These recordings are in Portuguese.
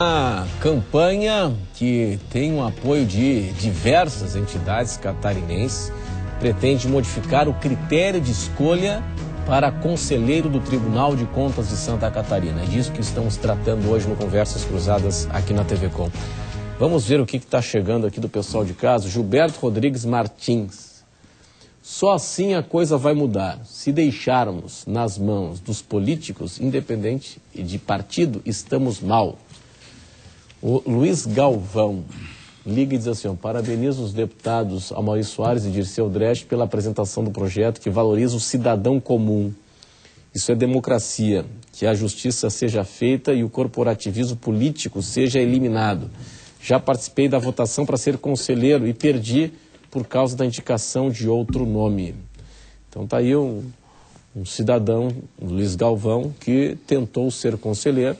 A campanha, que tem o apoio de diversas entidades catarinenses, pretende modificar o critério de escolha para conselheiro do Tribunal de Contas de Santa Catarina. É disso que estamos tratando hoje no Conversas Cruzadas aqui na TV Com. Vamos ver o que está chegando aqui do pessoal de casa. Gilberto Rodrigues Martins. Só assim a coisa vai mudar se deixarmos nas mãos dos políticos, independente de partido, estamos mal. O Luiz Galvão liga e diz assim, ó, parabenizo os deputados Amaury Soares e Dirceu Dresch pela apresentação do projeto que valoriza o cidadão comum. Isso é democracia, que a justiça seja feita e o corporativismo político seja eliminado. Já participei da votação para ser conselheiro e perdi por causa da indicação de outro nome. Então tá aí um, um cidadão, Luiz Galvão, que tentou ser conselheiro,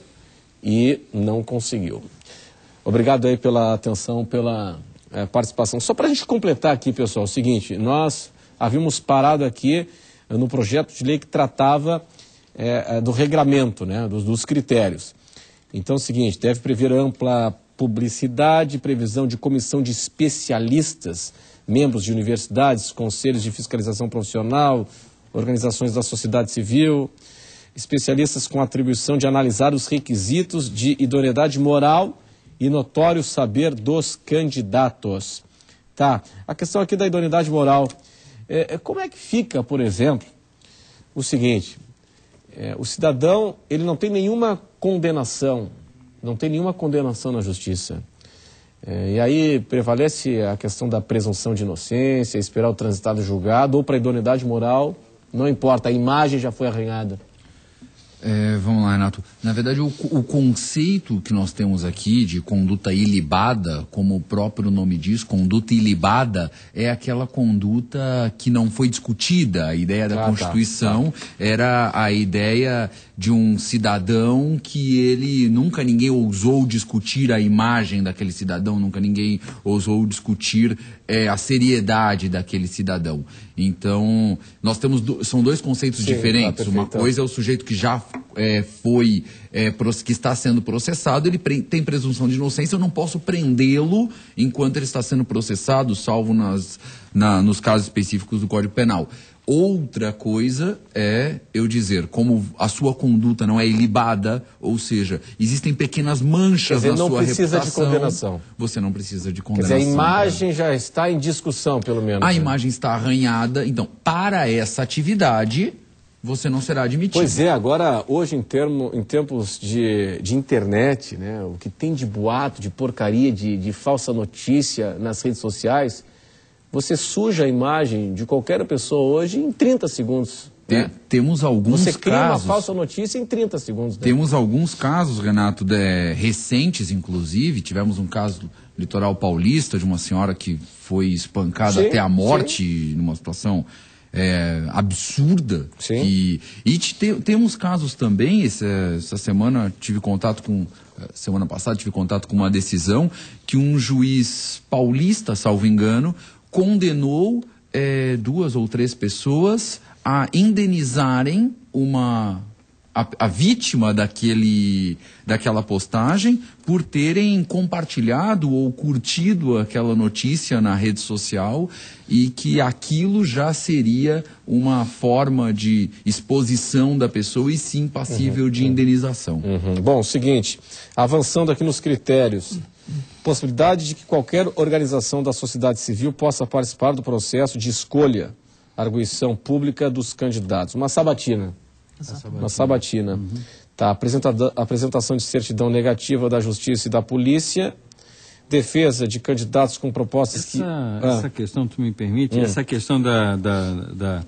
e não conseguiu. Obrigado aí pela atenção, pela é, participação. Só para a gente completar aqui, pessoal, é o seguinte, nós havíamos parado aqui eh, no projeto de lei que tratava é, do regramento, né, dos, dos critérios. Então é o seguinte, deve prever ampla publicidade, previsão de comissão de especialistas, membros de universidades, conselhos de fiscalização profissional, organizações da sociedade civil, especialistas com atribuição de analisar os requisitos de idoneidade moral e notório saber dos candidatos. Tá, a questão aqui da idoneidade moral. É, é, como é que fica, por exemplo, o seguinte, é, o cidadão, ele não tem nenhuma condenação, não tem nenhuma condenação na justiça. É, e aí prevalece a questão da presunção de inocência, esperar o transitado julgado ou para idoneidade moral, não importa, a imagem já foi arranhada. É, vamos lá, Renato. Na verdade, o, o, conceito que nós temos aqui de conduta ilibada, como o próprio nome diz, conduta ilibada é aquela conduta que não foi discutida. A ideia da ah, tá, Constituição tá, era a ideia de um cidadão que ele nunca ninguém ousou discutir a imagem daquele cidadão, nunca ninguém ousou discutir é, a seriedade daquele cidadão. Então, nós temos. Do, são dois conceitos Sim, tá diferentes. Tá Uma coisa é o sujeito que já é, foi. É, que está sendo processado, ele pre, tem presunção de inocência, eu não posso prendê-lo enquanto ele está sendo processado, salvo nas, na, nos casos específicos do Código Penal. Outra coisa é eu dizer como a sua conduta não é ilibada, ou seja, existem pequenas manchas dizer, na sua reputação. Você não precisa de condenação. Você não precisa de condenação. Quer dizer, a imagem né? já está em discussão, pelo menos. A né? imagem está arranhada. Então, para essa atividade, você não será admitido. Pois é, agora, hoje, em, termo, em tempos de, de internet, né, o que tem de boato, de porcaria, de, de falsa notícia nas redes sociais você suja a imagem de qualquer pessoa hoje em 30 segundos. Tem, né? Temos alguns casos. Você cria casos, uma falsa notícia em 30 segundos. Né? Temos alguns casos, Renato, de, recentes, inclusive. Tivemos um caso litoral paulista de uma senhora que foi espancada sim, até a morte sim. numa situação é, absurda. Sim. E, e te, temos casos também, essa, essa, semana tive contato com, é, semana passada tive contato com uma decisão que um juiz paulista, salvo engano, condenou é, duas ou três pessoas a indenizarem uma a, a, vítima daquele, daquela postagem por terem compartilhado ou curtido aquela notícia na rede social e que aquilo já seria uma forma de exposição da pessoa e sim passível uhum, de uhum. indenização. Uhum. Bom, seguinte, avançando aqui nos critérios possibilidade de que qualquer organização da sociedade civil possa participar do processo de escolha, arguição pública dos candidatos. Uma sabatina. Uma sabatina. Uhum. Tá, apresentação de certidão negativa da justiça e da polícia, defesa de candidatos com propostas essa, que... Ah. Essa questão, tu me permite, hum. essa questão da, da, da,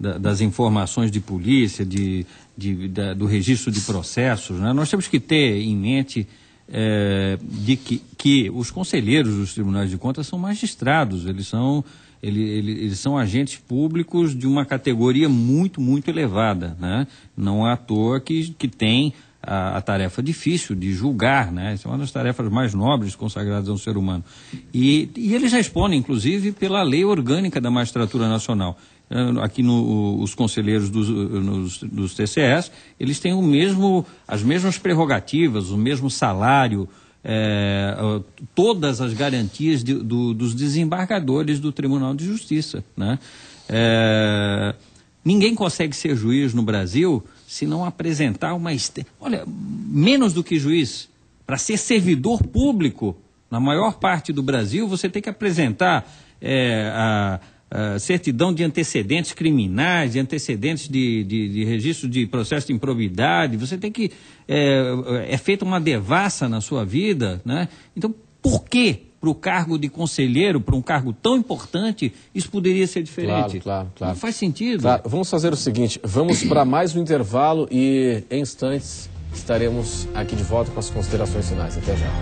da, das informações de polícia, de, de do registro de processos, né? nós temos que ter em mente é, de que, que os conselheiros dos tribunais de contas são magistrados, eles são, ele, ele, eles são agentes públicos de uma categoria muito, muito elevada. Né? Não é à toa que, que tem a, a, tarefa difícil de julgar, né? Essa é uma das tarefas mais nobres consagradas ao ser humano. E, e eles respondem, inclusive, pela lei orgânica da magistratura nacional. Eh, aqui no, os conselheiros dos, eh, nos, dos TCS, eles têm o mesmo, as mesmas prerrogativas, o mesmo salário, é, todas as garantias de, do, dos desembargadores do Tribunal de Justiça. Né? É, ninguém consegue ser juiz no Brasil se não apresentar uma. Olha, menos do que juiz. Para ser servidor público, na maior parte do Brasil, você tem que apresentar é, a ah, certidão de antecedentes criminais, de antecedentes de, de, de, registro de processo de improbidade, você tem que. É, é feita uma devassa na sua vida, né? Então, por que para o cargo de conselheiro, para um cargo tão importante, isso poderia ser diferente? Claro, claro, claro. Não faz sentido. Claro. Vamos fazer o seguinte: vamos para mais um intervalo e em instantes estaremos aqui de volta com as considerações finais. Até já.